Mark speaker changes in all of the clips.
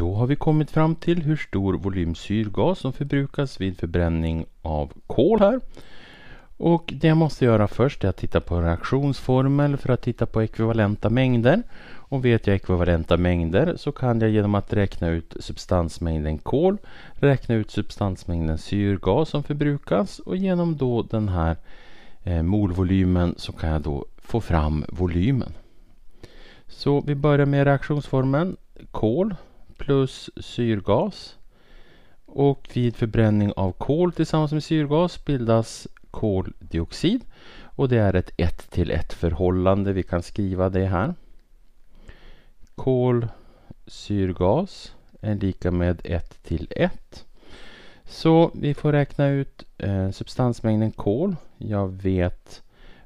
Speaker 1: Då har vi kommit fram till hur stor volym syrgas som förbrukas vid förbränning av kol här. Och det jag måste göra först är att titta på reaktionsformel för att titta på ekvivalenta mängder. Och vet jag ekvivalenta mängder så kan jag genom att räkna ut substansmängden kol räkna ut substansmängden syrgas som förbrukas och genom då den här eh, molvolymen så kan jag då få fram volymen. Så vi börjar med reaktionsformeln kol plus syrgas. Och vid förbränning av kol tillsammans med syrgas bildas koldioxid. Och det är ett 1 till 1 förhållande. Vi kan skriva det här. Kol, syrgas är lika med 1 till 1. Så vi får räkna ut eh, substansmängden kol. Jag vet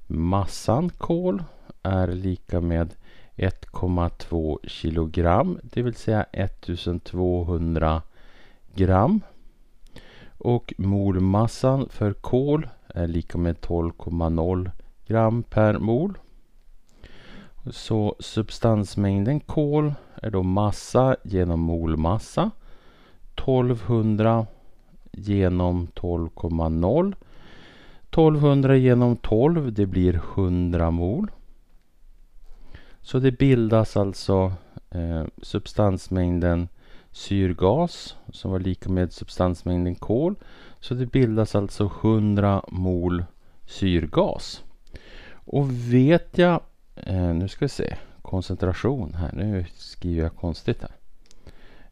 Speaker 1: massan kol är lika med 1,2 kilogram, det vill säga 1200 gram. Och molmassan för kol är lika med 12,0 gram per mol. Så substansmängden kol är då massa genom molmassa 1200 genom 12,0 1200 genom 12 det blir 100 mol. Så det bildas alltså eh, substansmängden syrgas som var lika med substansmängden kol. Så det bildas alltså 100 mol syrgas. Och vet jag, eh, nu ska vi se, koncentration här, nu skriver jag konstigt här.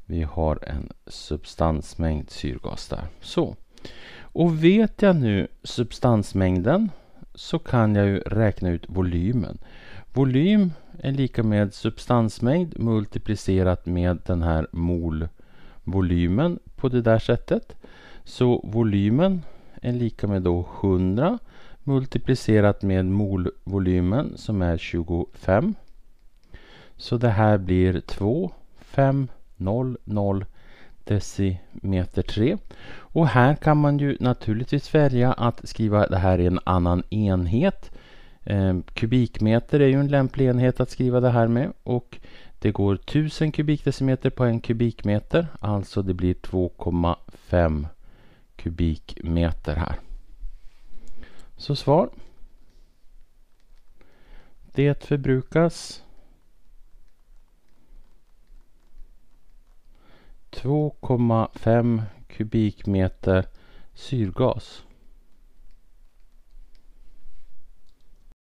Speaker 1: Vi har en substansmängd syrgas där. Så. Och vet jag nu substansmängden så kan jag ju räkna ut volymen. Volym är lika med substansmängd multiplicerat med den här molvolymen på det där sättet. Så volymen är lika med då 100 multiplicerat med molvolymen som är 25. Så det här blir 2 5 0 0 decimeter 3. Och här kan man ju naturligtvis välja att skriva det här i en annan enhet. Eh, kubikmeter är ju en lämplig enhet att skriva det här med och det går 1000 kubikdecimeter på en kubikmeter, alltså det blir 2,5 kubikmeter här. Så svar. Det förbrukas 2,5 kubikmeter syrgas.